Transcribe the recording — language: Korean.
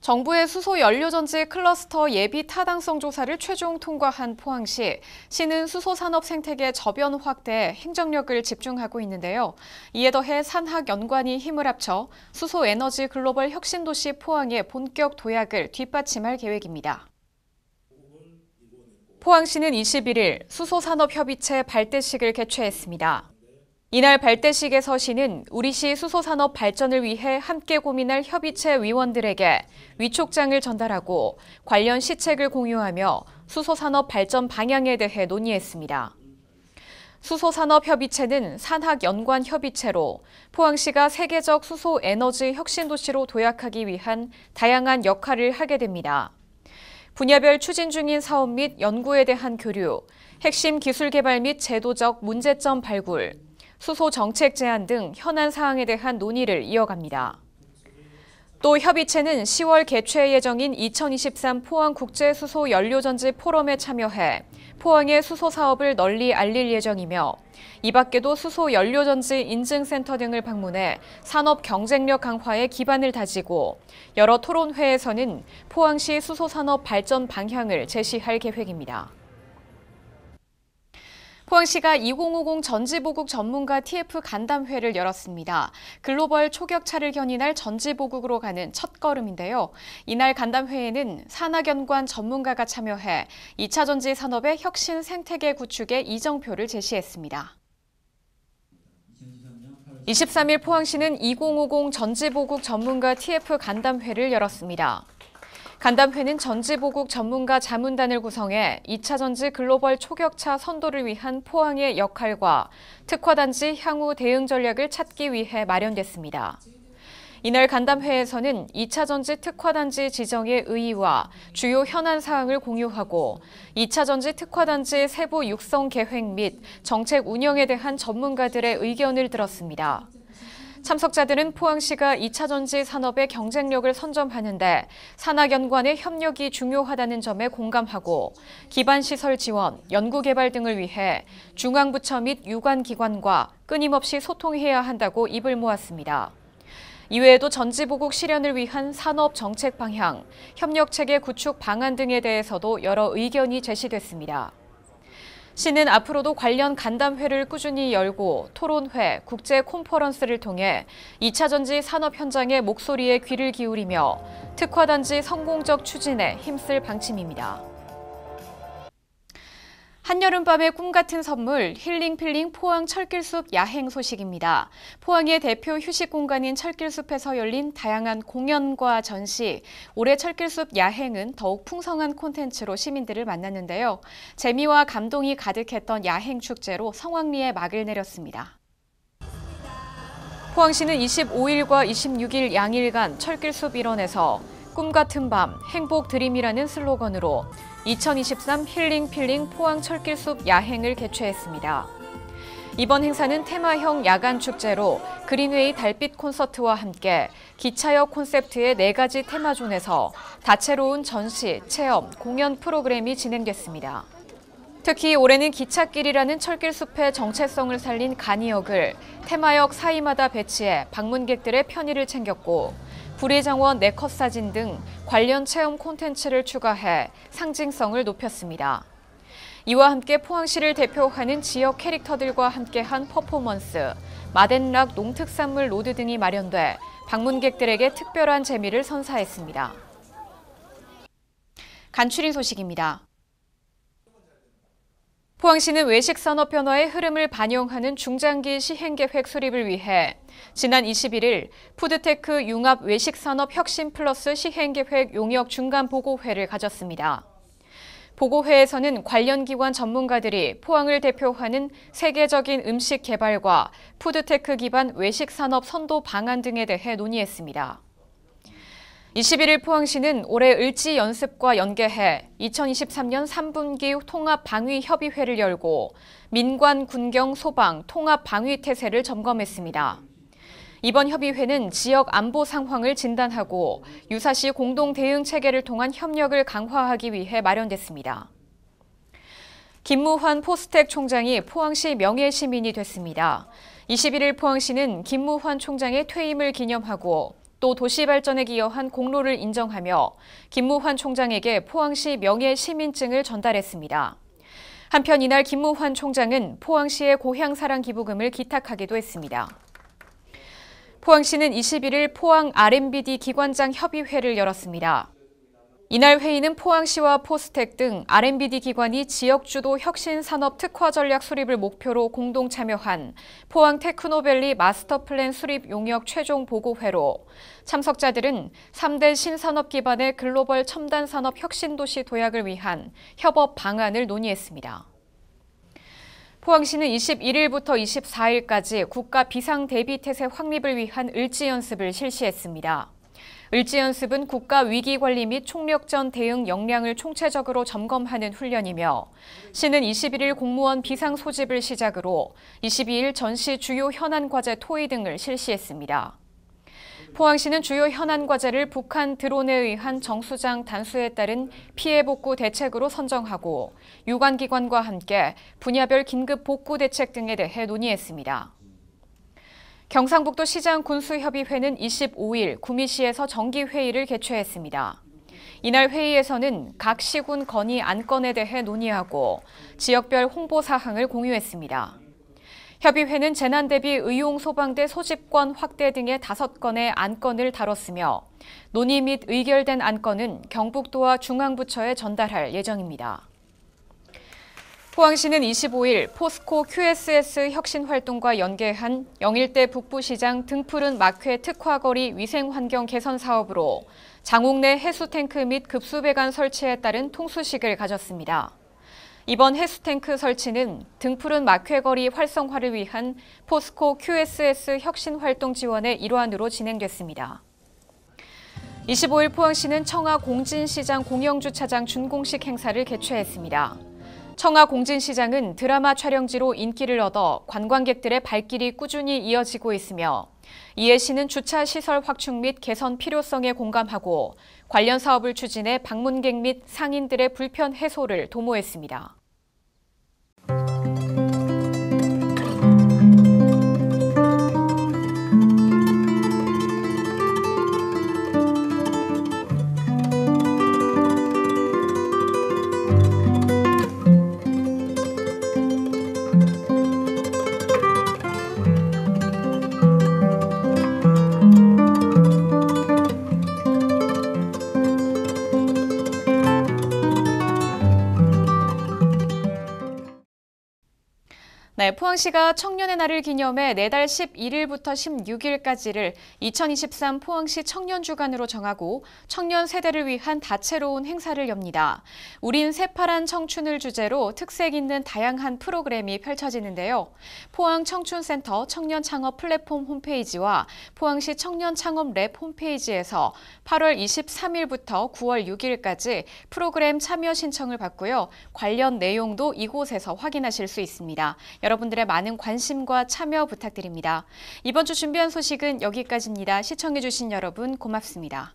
정부의 수소 연료전지 클러스터 예비 타당성 조사를 최종 통과한 포항시, 시는 수소 산업 생태계 저변 확대에 행정력을 집중하고 있는데요. 이에 더해 산학 연관이 힘을 합쳐 수소 에너지 글로벌 혁신 도시 포항의 본격 도약을 뒷받침할 계획입니다. 포항시는 21일 수소산업협의체 발대식을 개최했습니다. 이날 발대식의 서신은 우리시 수소산업 발전을 위해 함께 고민할 협의체 위원들에게 위촉장을 전달하고 관련 시책을 공유하며 수소산업 발전 방향에 대해 논의했습니다. 수소산업협의체는 산학연관협의체로 포항시가 세계적 수소에너지 혁신도시로 도약하기 위한 다양한 역할을 하게 됩니다. 분야별 추진 중인 사업 및 연구에 대한 교류, 핵심 기술 개발 및 제도적 문제점 발굴, 수소 정책 제안 등 현안 사항에 대한 논의를 이어갑니다. 또 협의체는 10월 개최 예정인 2023 포항국제수소연료전지 포럼에 참여해 포항의 수소 사업을 널리 알릴 예정이며 이 밖에도 수소연료전지 인증센터 등을 방문해 산업 경쟁력 강화에 기반을 다지고 여러 토론회에서는 포항시 수소산업 발전 방향을 제시할 계획입니다. 포항시가 2050 전지보국 전문가 TF 간담회를 열었습니다. 글로벌 초격차를 견인할 전지보국으로 가는 첫 걸음인데요. 이날 간담회에는 산학연관 전문가가 참여해 2차 전지 산업의 혁신 생태계 구축에 이정표를 제시했습니다. 23일 포항시는 2050 전지보국 전문가 TF 간담회를 열었습니다. 간담회는 전지보국 전문가 자문단을 구성해 2차 전지 글로벌 초격차 선도를 위한 포항의 역할과 특화단지 향후 대응 전략을 찾기 위해 마련됐습니다. 이날 간담회에서는 2차 전지 특화단지 지정의 의의와 주요 현안 사항을 공유하고 2차 전지 특화단지 세부 육성 계획 및 정책 운영에 대한 전문가들의 의견을 들었습니다. 참석자들은 포항시가 2차 전지 산업의 경쟁력을 선점하는데 산학연관의 협력이 중요하다는 점에 공감하고 기반시설 지원, 연구개발 등을 위해 중앙부처 및 유관기관과 끊임없이 소통해야 한다고 입을 모았습니다. 이외에도 전지보국 실현을 위한 산업 정책 방향, 협력체계 구축 방안 등에 대해서도 여러 의견이 제시됐습니다. 시는 앞으로도 관련 간담회를 꾸준히 열고 토론회, 국제 콘퍼런스를 통해 2차 전지 산업 현장의 목소리에 귀를 기울이며 특화단지 성공적 추진에 힘쓸 방침입니다. 한여름밤의 꿈 같은 선물 힐링 필링 포항 철길숲 야행 소식입니다. 포항의 대표 휴식 공간인 철길숲에서 열린 다양한 공연과 전시, 올해 철길숲 야행은 더욱 풍성한 콘텐츠로 시민들을 만났는데요. 재미와 감동이 가득했던 야행 축제로 성황리에 막을 내렸습니다. 포항시는 25일과 26일 양일간 철길숲 일원에서 꿈 같은 밤 행복 드림이라는 슬로건으로 2023 힐링 필링 포항 철길숲 야행을 개최했습니다. 이번 행사는 테마형 야간 축제로 그린웨이 달빛 콘서트와 함께 기차역 콘셉트의 네 가지 테마존에서 다채로운 전시, 체험, 공연 프로그램이 진행됐습니다. 특히 올해는 기찻길이라는 철길숲의 정체성을 살린 간이역을 테마역 사이마다 배치해 방문객들의 편의를 챙겼고 구례장원 네컷 사진 등 관련 체험 콘텐츠를 추가해 상징성을 높였습니다. 이와 함께 포항시를 대표하는 지역 캐릭터들과 함께한 퍼포먼스, 마덴락 농특산물 로드 등이 마련돼 방문객들에게 특별한 재미를 선사했습니다. 간추린 소식입니다. 포항시는 외식산업 변화의 흐름을 반영하는 중장기 시행계획 수립을 위해 지난 21일 푸드테크 융합 외식산업 혁신 플러스 시행계획 용역 중간 보고회를 가졌습니다. 보고회에서는 관련 기관 전문가들이 포항을 대표하는 세계적인 음식 개발과 푸드테크 기반 외식산업 선도 방안 등에 대해 논의했습니다. 21일 포항시는 올해 을지 연습과 연계해 2023년 3분기 통합방위협의회를 열고 민관, 군경, 소방, 통합방위태세를 점검했습니다. 이번 협의회는 지역 안보 상황을 진단하고 유사시 공동 대응 체계를 통한 협력을 강화하기 위해 마련됐습니다. 김무환 포스텍 총장이 포항시 명예시민이 됐습니다. 21일 포항시는 김무환 총장의 퇴임을 기념하고 또 도시 발전에 기여한 공로를 인정하며 김무환 총장에게 포항시 명예 시민증을 전달했습니다. 한편 이날 김무환 총장은 포항시의 고향사랑 기부금을 기탁하기도 했습니다. 포항시는 21일 포항 RMBD 기관장 협의회를 열었습니다. 이날 회의는 포항시와 포스텍 등 R&BD m 기관이 지역주도 혁신산업 특화 전략 수립을 목표로 공동 참여한 포항 테크노밸리 마스터플랜 수립 용역 최종 보고회로 참석자들은 3대 신산업 기반의 글로벌 첨단 산업 혁신도시 도약을 위한 협업 방안을 논의했습니다. 포항시는 21일부터 24일까지 국가 비상대비태세 확립을 위한 을지연습을 실시했습니다. 을지연습은 국가 위기관리 및 총력전 대응 역량을 총체적으로 점검하는 훈련이며 시는 21일 공무원 비상 소집을 시작으로 22일 전시 주요 현안 과제 토의 등을 실시했습니다. 포항시는 주요 현안 과제를 북한 드론에 의한 정수장 단수에 따른 피해 복구 대책으로 선정하고 유관기관과 함께 분야별 긴급 복구 대책 등에 대해 논의했습니다. 경상북도 시장 군수협의회는 25일 구미시에서 정기회의를 개최했습니다. 이날 회의에서는 각 시군 건의 안건에 대해 논의하고 지역별 홍보 사항을 공유했습니다. 협의회는 재난대비 의용소방대 소집권 확대 등의 5건의 안건을 다뤘으며 논의 및 의결된 안건은 경북도와 중앙부처에 전달할 예정입니다. 포항시는 25일 포스코 QSS 혁신활동과 연계한 영일대 북부시장 등푸른 마켓 특화거리 위생환경 개선 사업으로 장옥내 해수탱크 및 급수배관 설치에 따른 통수식을 가졌습니다. 이번 해수탱크 설치는 등푸른 마켓거리 활성화를 위한 포스코 QSS 혁신활동 지원의 일환으로 진행됐습니다. 25일 포항시는 청하 공진시장 공영주차장 준공식 행사를 개최했습니다. 청하 공진시장은 드라마 촬영지로 인기를 얻어 관광객들의 발길이 꾸준히 이어지고 있으며 이에 시는 주차 시설 확충 및 개선 필요성에 공감하고 관련 사업을 추진해 방문객 및 상인들의 불편 해소를 도모했습니다. 네, 포항시가 청년의 날을 기념해 내달 11일부터 16일까지를 2023 포항시 청년주간으로 정하고 청년 세대를 위한 다채로운 행사를 엽니다. 우린 새파란 청춘을 주제로 특색 있는 다양한 프로그램이 펼쳐지는데요. 포항청춘센터 청년창업 플랫폼 홈페이지와 포항시 청년창업랩 홈페이지에서 8월 23일부터 9월 6일까지 프로그램 참여 신청을 받고요. 관련 내용도 이곳에서 확인하실 수 있습니다. 여러분들의 많은 관심과 참여 부탁드립니다. 이번 주 준비한 소식은 여기까지입니다. 시청해주신 여러분 고맙습니다.